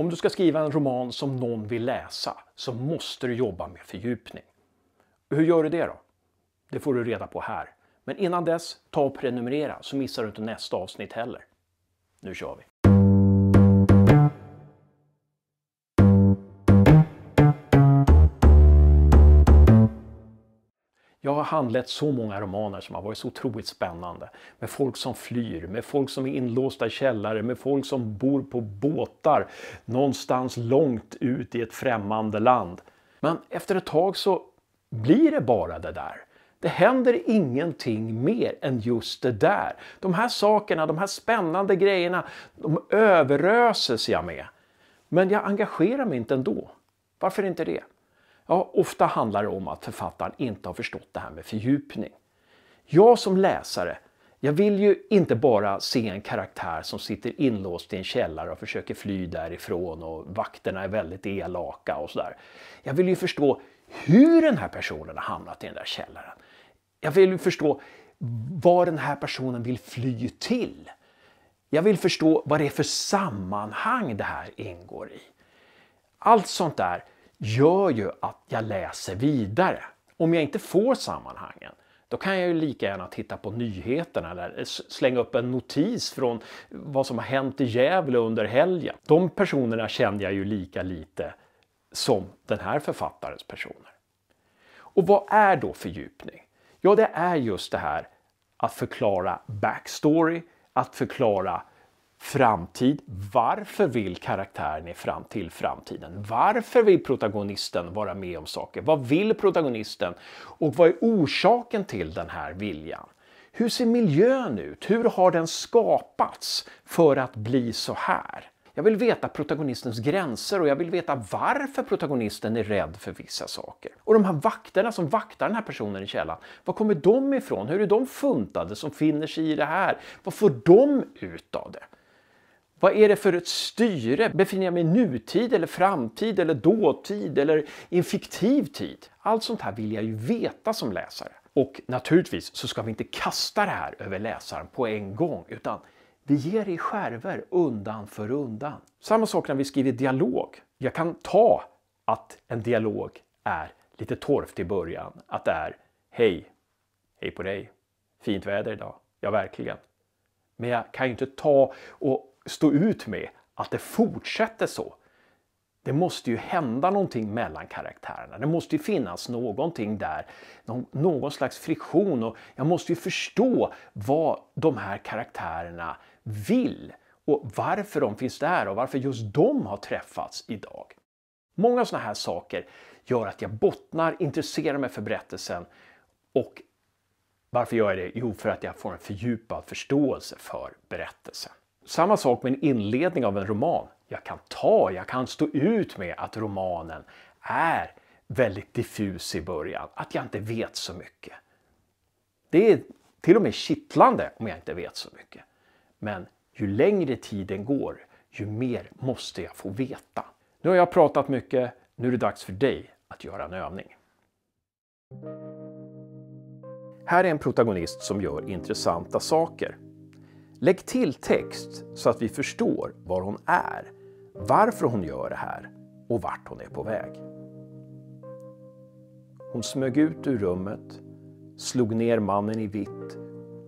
Om du ska skriva en roman som någon vill läsa så måste du jobba med fördjupning. Hur gör du det då? Det får du reda på här. Men innan dess, ta och prenumerera så missar du inte nästa avsnitt heller. Nu kör vi! har handlett så många romaner som har varit så otroligt spännande. Med folk som flyr, med folk som är inlåsta i källare, med folk som bor på båtar någonstans långt ut i ett främmande land. Men efter ett tag så blir det bara det där. Det händer ingenting mer än just det där. De här sakerna, de här spännande grejerna, de överöses jag med. Men jag engagerar mig inte ändå. Varför inte det? Ja, ofta handlar det om att författaren inte har förstått det här med fördjupning. Jag som läsare, jag vill ju inte bara se en karaktär som sitter inlåst i en källare och försöker fly därifrån och vakterna är väldigt elaka och sådär. Jag vill ju förstå hur den här personen har hamnat i den där källaren. Jag vill ju förstå vad den här personen vill fly till. Jag vill förstå vad det är för sammanhang det här ingår i. Allt sånt där gör ju att jag läser vidare. Om jag inte får sammanhangen, då kan jag ju lika gärna titta på nyheterna eller slänga upp en notis från vad som har hänt i Gävle under helgen. De personerna kände jag ju lika lite som den här författarens personer. Och vad är då fördjupning? Ja, det är just det här att förklara backstory, att förklara framtid. Varför vill karaktären i fram till framtiden? Varför vill protagonisten vara med om saker? Vad vill protagonisten? Och vad är orsaken till den här viljan? Hur ser miljön ut? Hur har den skapats för att bli så här? Jag vill veta protagonistens gränser och jag vill veta varför protagonisten är rädd för vissa saker. Och de här vakterna som vaktar den här personen i källan, var kommer de ifrån? Hur är de funtade som finner sig i det här? Vad får de ut av det? Vad är det för ett styre? Befinner jag mig i nutid eller framtid eller dåtid eller i en fiktiv tid? Allt sånt här vill jag ju veta som läsare. Och naturligtvis så ska vi inte kasta det här över läsaren på en gång utan vi ger det i skärver undan för undan. Samma sak när vi skriver dialog. Jag kan ta att en dialog är lite torft i början. Att det är Hej! Hej på dig! Fint väder idag. Ja, verkligen. Men jag kan ju inte ta och stå ut med att det fortsätter så. Det måste ju hända någonting mellan karaktärerna. Det måste ju finnas någonting där, någon slags friktion och jag måste ju förstå vad de här karaktärerna vill och varför de finns där och varför just de har träffats idag. Många sådana här saker gör att jag bottnar, intresserar mig för berättelsen och varför gör jag det? Jo, för att jag får en fördjupad förståelse för berättelsen. Samma sak med en inledning av en roman. Jag kan ta, jag kan stå ut med att romanen är väldigt diffus i början, att jag inte vet så mycket. Det är till och med kittlande om jag inte vet så mycket. Men ju längre tiden går, ju mer måste jag få veta. Nu har jag pratat mycket, nu är det dags för dig att göra en övning. Här är en protagonist som gör intressanta saker. Lägg till text så att vi förstår var hon är, varför hon gör det här och vart hon är på väg. Hon smög ut ur rummet, slog ner mannen i vitt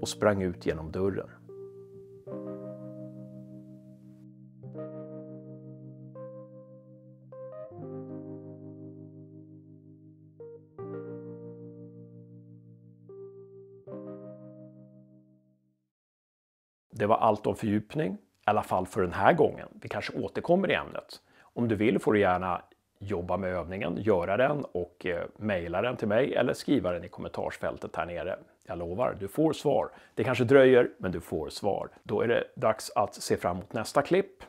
och sprang ut genom dörren. Det var allt om fördjupning, i alla fall för den här gången. Vi kanske återkommer i ämnet. Om du vill får du gärna jobba med övningen, göra den och eh, mejla den till mig eller skriva den i kommentarsfältet här nere. Jag lovar, du får svar. Det kanske dröjer, men du får svar. Då är det dags att se fram emot nästa klipp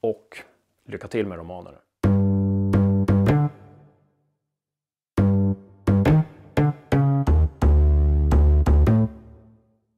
och lycka till med romanerna.